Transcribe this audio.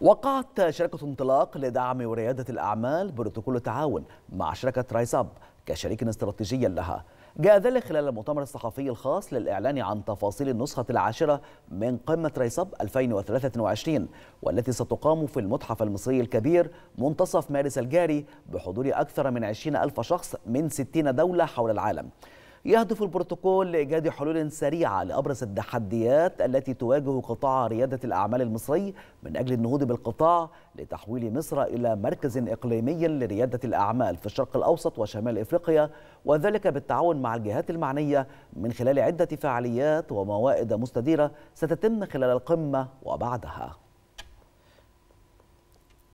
وقعت شركة انطلاق لدعم وريادة الأعمال بروتوكول التعاون مع شركة رايزاب كشريك استراتيجي لها جاء ذلك خلال المؤتمر الصحفي الخاص للإعلان عن تفاصيل النسخة العاشرة من قمة ريساب 2023 والتي ستقام في المتحف المصري الكبير منتصف مارس الجاري بحضور أكثر من 20 ألف شخص من 60 دولة حول العالم يهدف البروتوكول لإيجاد حلول سريعة لأبرز التحديات التي تواجه قطاع ريادة الأعمال المصري من أجل النهوض بالقطاع لتحويل مصر إلى مركز إقليمي لريادة الأعمال في الشرق الأوسط وشمال إفريقيا وذلك بالتعاون مع الجهات المعنية من خلال عدة فعاليات وموائد مستديرة ستتم خلال القمة وبعدها